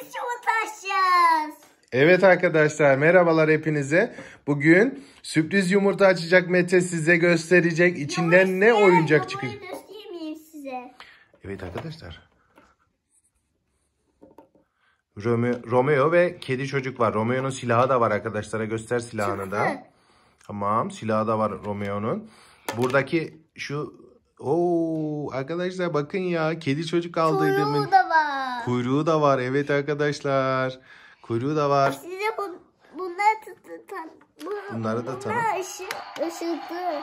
biz yumurtaşacağız. Evet arkadaşlar merhabalar hepinize. Bugün sürpriz yumurta açacak Mete size gösterecek. İçinden ne oyuncak çıkacak? Yumurtayı göstereyim size. Evet arkadaşlar. Rome- Romeo ve kedi çocuk var. Romeo'nun silahı da var arkadaşlara. Göster silahını da. Tamam silahı da var Romeo'nun. Buradaki şu... Oo arkadaşlar bakın ya kedi çocuk aldıydı Kuyruğu da Kuyruğu da var evet arkadaşlar. Kuyruğu da var. Size bu, bunlar tutan. Bu, Bunları da tanım. Bunlar ışı, ışıldı.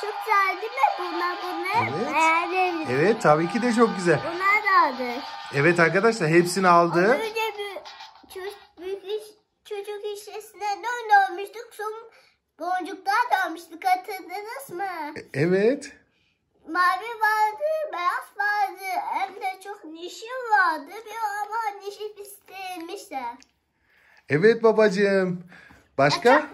Çok güzel değil mi bunlar? Bunlar evet. beğendim. Evet tabii ki de çok güzel. Bunlar da aldık. Evet arkadaşlar hepsini aldı. Az önce bir, çocuk, büyük iş, çocuk Son boncuklar dönmüştük hatırladınız mı? E, evet mavi vardı, beyaz vardı. Hem de çok nişi vardı. Bir ama nişi pislenmiş Evet babacığım. Başka?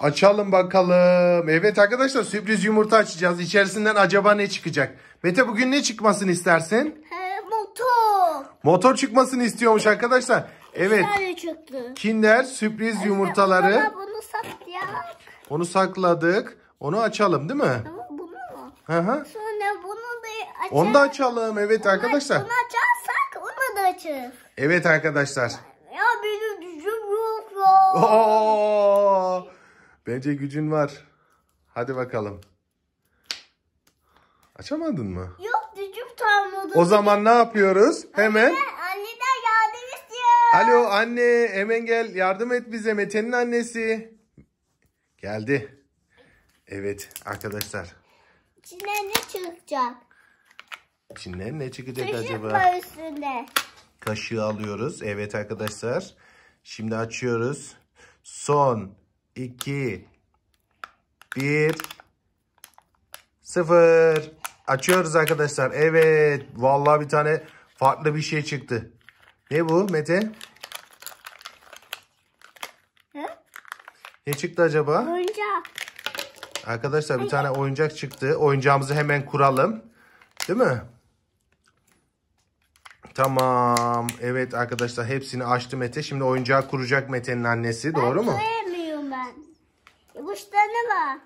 Açalım bakalım. Evet arkadaşlar sürpriz yumurta açacağız. İçerisinden acaba ne çıkacak? Mete bugün ne çıkmasını istersin? He, motor. Motor çıkmasını istiyormuş arkadaşlar. Evet. Kinder çıktı. Kinder sürpriz yumurtaları. Baba bunu sakladık. Onu sakladık. Onu açalım değil mi? Tamam bunu mu? Hı hı. Onu da açalım evet onu, arkadaşlar. Onu açarsak onu da açarız. Evet arkadaşlar. Ya benim gücüm yok Oo, bence gücün var. Hadi bakalım. Açamadın mı? Yok gücüm tamladı. O zaman ne yapıyoruz? Hemen. Anne, anneden yardım istiyorum. Alo anne hemen gel yardım et bize Mete'nin annesi. Geldi. Evet arkadaşlar. İçine ne çıkacak? İçinden ne çıkacak Kaşık acaba? var Kaşığı alıyoruz. Evet arkadaşlar. Şimdi açıyoruz. Son 2 1 0 Açıyoruz arkadaşlar. Evet. Vallahi bir tane farklı bir şey çıktı. Ne bu Mete? Ne çıktı acaba? Oyuncak. Arkadaşlar bir tane oyuncak çıktı. Oyuncağımızı hemen kuralım. Değil mi? Tamam. Evet arkadaşlar hepsini açtı Mete. Şimdi oyuncağı kuracak Mete'nin annesi. Ben doğru mu? Koyamıyorum ben. Yapıştığını var.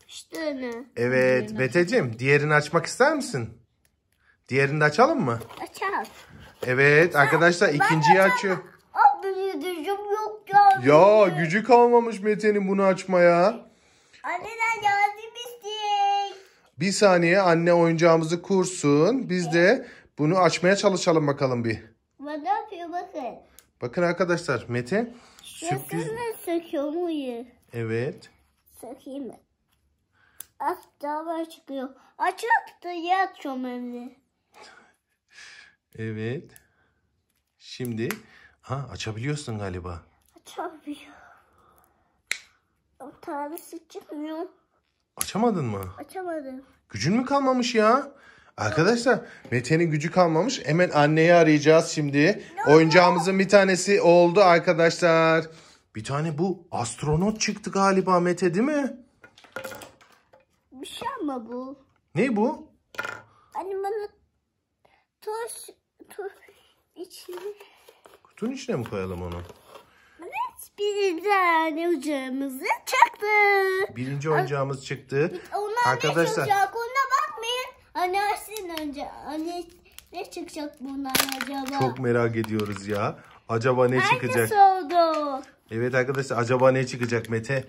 Yapıştığını. Evet Meteciğim diğerini açmak ister misin? Diğerini de açalım mı? Açalım. Evet ben, arkadaşlar ikinciyi açıyor. Abi gücüm yok ya. Ya gücü kalmamış Mete'nin bunu açmaya. Anne ya bir saniye anne oyuncağımızı kursun. Biz de bunu açmaya çalışalım bakalım bir. ne yapıyor bakın. Bakın arkadaşlar Mete sürpriz... Nasıl söküyor muyuz? Evet. Sökeyim mi? Az ah, daha çıkıyor. Açıp da yer açıyorum evde. Evet. Şimdi ha açabiliyorsun galiba. Açabiliyorum. O tanesi çıkmıyor. Açamadın mı? Açamadım. Gücün mü kalmamış ya? Arkadaşlar Mete'nin gücü kalmamış. Hemen anneyi arayacağız şimdi. No. Oyuncağımızın bir tanesi oldu arkadaşlar. Bir tane bu astronot çıktı galiba Mete değil mi? Bir şey ama bu. Ne bu? Hani bana toz, toz içine. Kutunun içine mi koyalım onu? birinci oyuncağımızı çıktı. Birinci oyuncağımız çıktı. Onlar Arkadaşlar. ne çıkacak ona bakmayın. Annesin önce. Anne ne çıkacak bundan acaba? Çok merak ediyoruz ya. Acaba ne Herkes çıkacak? oldu. Evet arkadaşlar acaba ne çıkacak Mete?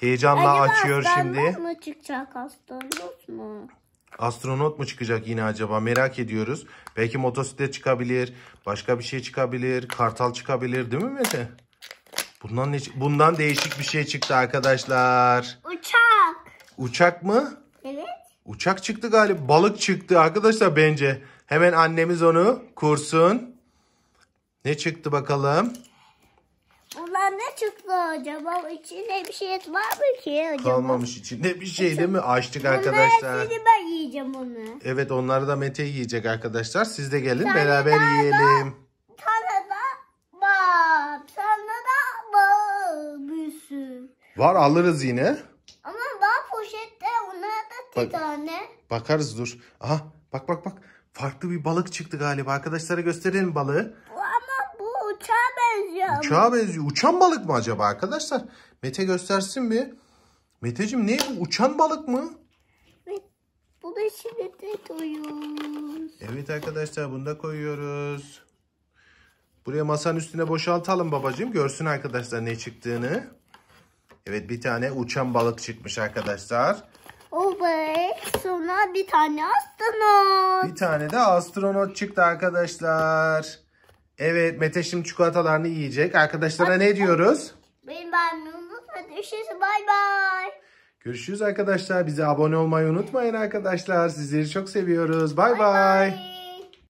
Heyecanla acaba açıyor şimdi. Acaba mı çıkacak astronot mu? Astronot mu çıkacak yine acaba merak ediyoruz. Belki motosiklet çıkabilir, başka bir şey çıkabilir, kartal çıkabilir değil mi Mete? Bundan ne, bundan değişik bir şey çıktı arkadaşlar. Uçak. Uçak mı? Evet. Uçak çıktı galiba. Balık çıktı arkadaşlar bence. Hemen annemiz onu kursun. Ne çıktı bakalım? Bundan ne çıktı acaba? İçinde bir şey var mı ki acaba? Kalmamış içinde bir şey değil mi? Açtık arkadaşlar. ben yiyeceğim onu. Evet onları da Mete yiyecek arkadaşlar. Siz de gelin Sen beraber yiyelim. Da... Var alırız yine. Ama daha poşette ona da bir Bak- tane. Bakarız dur. Aha bak bak bak. Farklı bir balık çıktı galiba. Arkadaşlara gösterelim balığı. Bu ama bu uçağa benziyor. Uçağa benziyor. Uçan balık mı acaba arkadaşlar? Mete göstersin bir. Meteciğim ne bu? Uçan balık mı? Bu da şimdi de koyuyoruz. Evet arkadaşlar bunu da koyuyoruz. Buraya masanın üstüne boşaltalım babacığım. Görsün arkadaşlar ne çıktığını. Evet bir tane uçan balık çıkmış arkadaşlar. Oh be. Sonra bir tane astronot. Bir tane de astronot çıktı arkadaşlar. Evet Mete şimdi çikolatalarını yiyecek. Arkadaşlara Hadi. ne diyoruz? Benim ben unutma. Görüşürüz. Bay bay. Görüşürüz arkadaşlar. Bize abone olmayı unutmayın arkadaşlar. Sizleri çok seviyoruz. Bay bay.